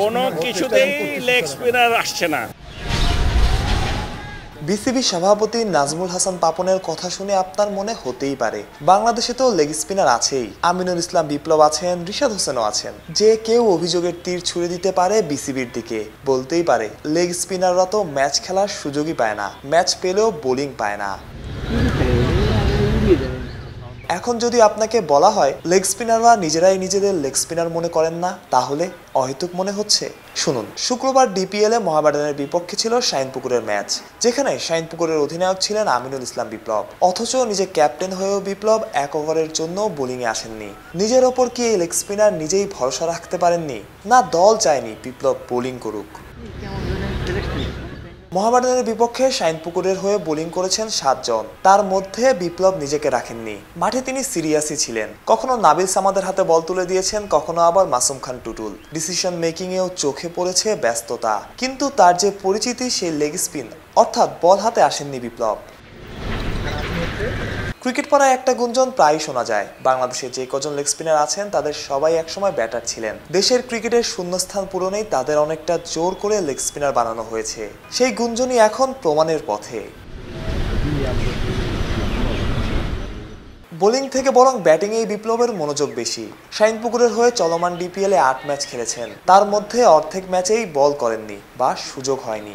কোনো কিছুতেই leg spinner আসছে না বিসিবি সভাপতি নাজমুল হাসান পাপনের কথা শুনে আপনার মনে হতেই পারে বাংলাদেশে তো লেগ স্পিনার আছেই আমিনুল ইসলাম বিপ্লব আছেন রিশাদ হোসেনও আছেন যে কেউ অভিযোগের তীর ছুড়ে দিতে পারে বিসিবির দিকে বলতেই পারে লেগ স্পিনাররা তো ম্যাচ খেলার সুযোগই পায় না ম্যাচ পেলেও বোলিং পায় না এখন যদি আপনাকে বলা হয় লেগ স্পিনাররা নিজেরাই নিজেদের লেগ স্পিনার মনে করেন না তাহলে অহেতুক মনে হচ্ছে শুনুন শুক্রবার ডিপিএলে মহাবাডানের বিপক্ষে ছিল শাইনপুকুরের ম্যাচ যেখানে শাইনপুকুরের অধিনায়ক ছিলেন আমিনুল ইসলাম বিপ্লব অথচ নিজে ক্যাপ্টেন হয়েও বিপ্লব এক ওভারের জন্য বোলিংয়ে আসেননি নিজের ওপর কি এই লেগ স্পিনার নিজেই ভরসা রাখতে পারেননি না দল চায়নি বিপ্লব বোলিং করুক মোহামেডানের বিপক্ষে শাইনপুকুরের হয়ে বোলিং করেছেন সাতজন তার মধ্যে বিপ্লব নিজেকে রাখেননি মাঠে তিনি সিরিয়াসই ছিলেন কখনো নাবিল সামাদের হাতে বল তুলে দিয়েছেন কখনো আবার মাসুম খান টুটুল ডিসিশন মেকিংয়েও চোখে পড়েছে ব্যস্ততা কিন্তু তার যে পরিচিতি সেই লেগ স্পিন অর্থাৎ বল হাতে আসেননি বিপ্লব ক্রিকেট পড়ায় একটা গুঞ্জন প্রায় শোনা যায় বাংলাদেশে যে কজন লেগ স্পিনার আছেন তাদের সবাই একসময় ব্যাটার ছিলেন দেশের ক্রিকেটের শূন্যস্থান পূরণেই তাদের অনেকটা জোর করে লেগ স্পিনার বানানো হয়েছে সেই গুঞ্জনই এখন প্রমাণের পথে বোলিং থেকে বরং এই বিপ্লবের মনোযোগ বেশি শাইনপুকুরের হয়ে চলমান ডিপিএলে আট ম্যাচ খেলেছেন তার মধ্যে অর্ধেক ম্যাচেই বল করেননি বা সুযোগ হয়নি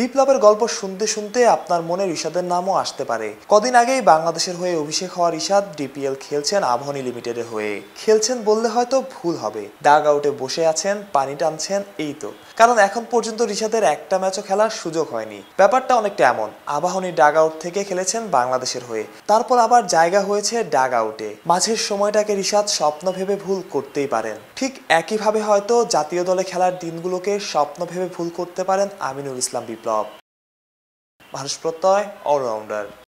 বিপ্লবের গল্প শুনতে শুনতে আপনার মনে ঋষাদের নামও আসতে পারে কদিন আগেই বাংলাদেশের হয়ে অভিষেক হওয়া ঋষাদ ডিপিএল খেলছেন আবহনী লিমিটেডে হয়ে খেলছেন বললে হয়তো ভুল হবে ডাগ আউটে বসে আছেন পানি টানছেন এই তো কারণ এখন পর্যন্ত ঋষাদের একটা ম্যাচও খেলার সুযোগ হয়নি ব্যাপারটা অনেকটা এমন আবাহনী ডাগ আউট থেকে খেলেছেন বাংলাদেশের হয়ে তারপর আবার জায়গা হয়েছে ডাগ আউটে মাঝের সময়টাকে ঋষাদ স্বপ্ন ভেবে ভুল করতেই পারেন ঠিক একইভাবে হয়তো জাতীয় দলে খেলার দিনগুলোকে স্বপ্ন ভেবে ভুল করতে পারেন আমিনুল ইসলাম বিপ্লব বিপ্লব মানুষ প্রত্যয় অলরাউন্ডার